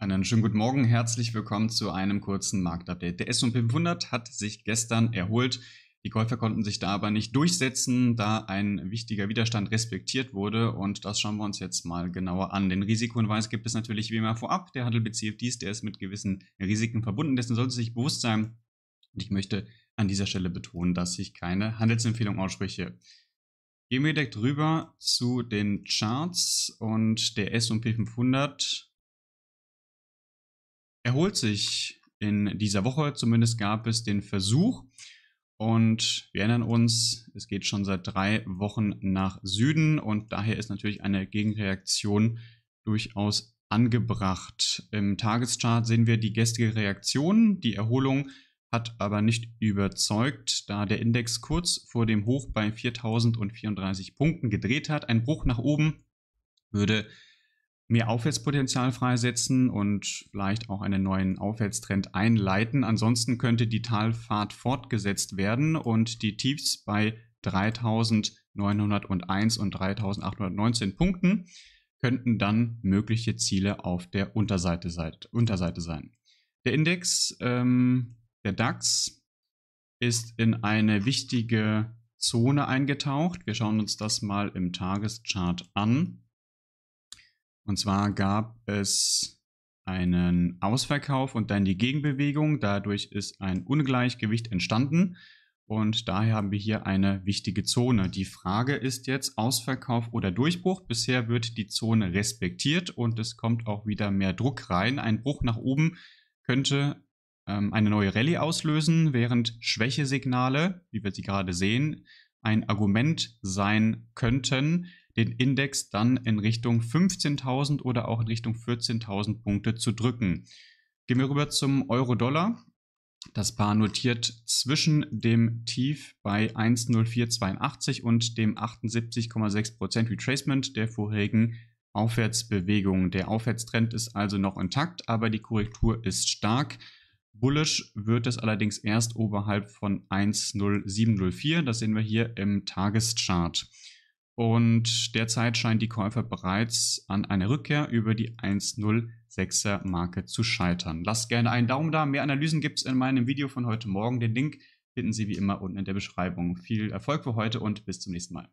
Einen schönen guten Morgen, herzlich willkommen zu einem kurzen Marktupdate. Der S&P 500 hat sich gestern erholt. Die Käufer konnten sich da aber nicht durchsetzen, da ein wichtiger Widerstand respektiert wurde und das schauen wir uns jetzt mal genauer an. Den Risikohinweis gibt es natürlich wie immer vorab. Der Handel bezieht dies, der ist mit gewissen Risiken verbunden, dessen sollte sich bewusst sein. Und ich möchte an dieser Stelle betonen, dass ich keine Handelsempfehlung ausspreche. Gehen wir direkt rüber zu den Charts und der S&P 500 erholt sich in dieser Woche. Zumindest gab es den Versuch. Und wir erinnern uns, es geht schon seit drei Wochen nach Süden und daher ist natürlich eine Gegenreaktion durchaus angebracht. Im Tageschart sehen wir die gestrige Reaktion. Die Erholung hat aber nicht überzeugt, da der Index kurz vor dem Hoch bei 4034 Punkten gedreht hat. Ein Bruch nach oben würde mehr Aufwärtspotenzial freisetzen und vielleicht auch einen neuen Aufwärtstrend einleiten. Ansonsten könnte die Talfahrt fortgesetzt werden und die Tiefs bei 3901 und 3819 Punkten könnten dann mögliche Ziele auf der Unterseite, Unterseite sein. Der Index, ähm, der DAX, ist in eine wichtige Zone eingetaucht. Wir schauen uns das mal im Tageschart an. Und zwar gab es einen Ausverkauf und dann die Gegenbewegung. Dadurch ist ein Ungleichgewicht entstanden. Und daher haben wir hier eine wichtige Zone. Die Frage ist jetzt Ausverkauf oder Durchbruch. Bisher wird die Zone respektiert und es kommt auch wieder mehr Druck rein. Ein Bruch nach oben könnte ähm, eine neue Rallye auslösen, während Schwächesignale, wie wir sie gerade sehen, ein Argument sein könnten, den Index dann in Richtung 15.000 oder auch in Richtung 14.000 Punkte zu drücken. Gehen wir rüber zum Euro-Dollar. Das Paar notiert zwischen dem Tief bei 1,0482 und dem 78,6% Retracement der vorherigen Aufwärtsbewegung. Der Aufwärtstrend ist also noch intakt, aber die Korrektur ist stark. Bullish wird es allerdings erst oberhalb von 1,0704. Das sehen wir hier im Tageschart. Und derzeit scheinen die Käufer bereits an einer Rückkehr über die 106er Marke zu scheitern. Lasst gerne einen Daumen da. Mehr Analysen gibt es in meinem Video von heute Morgen. Den Link finden Sie wie immer unten in der Beschreibung. Viel Erfolg für heute und bis zum nächsten Mal.